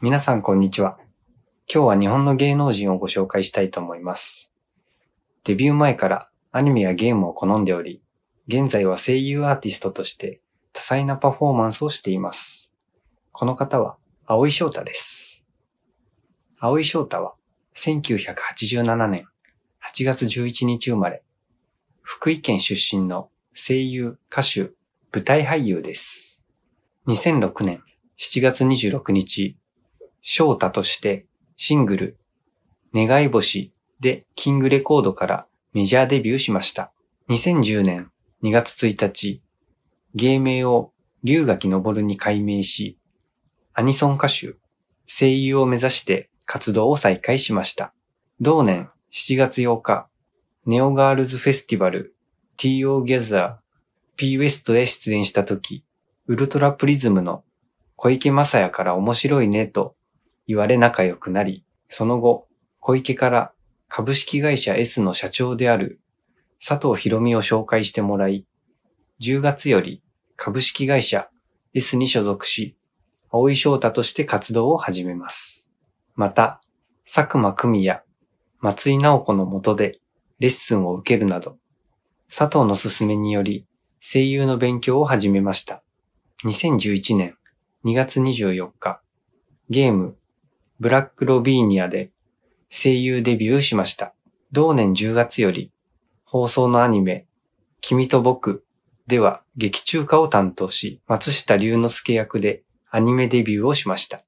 皆さんこんにちは。今日は日本の芸能人をご紹介したいと思います。デビュー前からアニメやゲームを好んでおり、現在は声優アーティストとして多彩なパフォーマンスをしています。この方は青井翔太です。青井翔太は1987年8月11日生まれ、福井県出身の声優、歌手、舞台俳優です。2006年7月26日、翔太としてシングル、願い星でキングレコードからメジャーデビューしました。2010年2月1日、芸名を龍垣昇に改名し、アニソン歌手、声優を目指して活動を再開しました。同年7月8日、ネオガールズフェスティバル TO ギャザー P ウエストへ出演した時、ウルトラプリズムの小池雅也から面白いねと言われ仲良くなり、その後、小池から株式会社 S の社長である佐藤博美を紹介してもらい、10月より株式会社 S に所属し、青井翔太として活動を始めます。また、佐久間久美や松井直子の下でレッスンを受けるなど、佐藤の勧めにより声優の勉強を始めました。2011年2月24日、ゲームブラックロビーニアで声優デビューしました。同年10月より放送のアニメ、君と僕では劇中歌を担当し、松下龍之介役でアニメデビューをしました。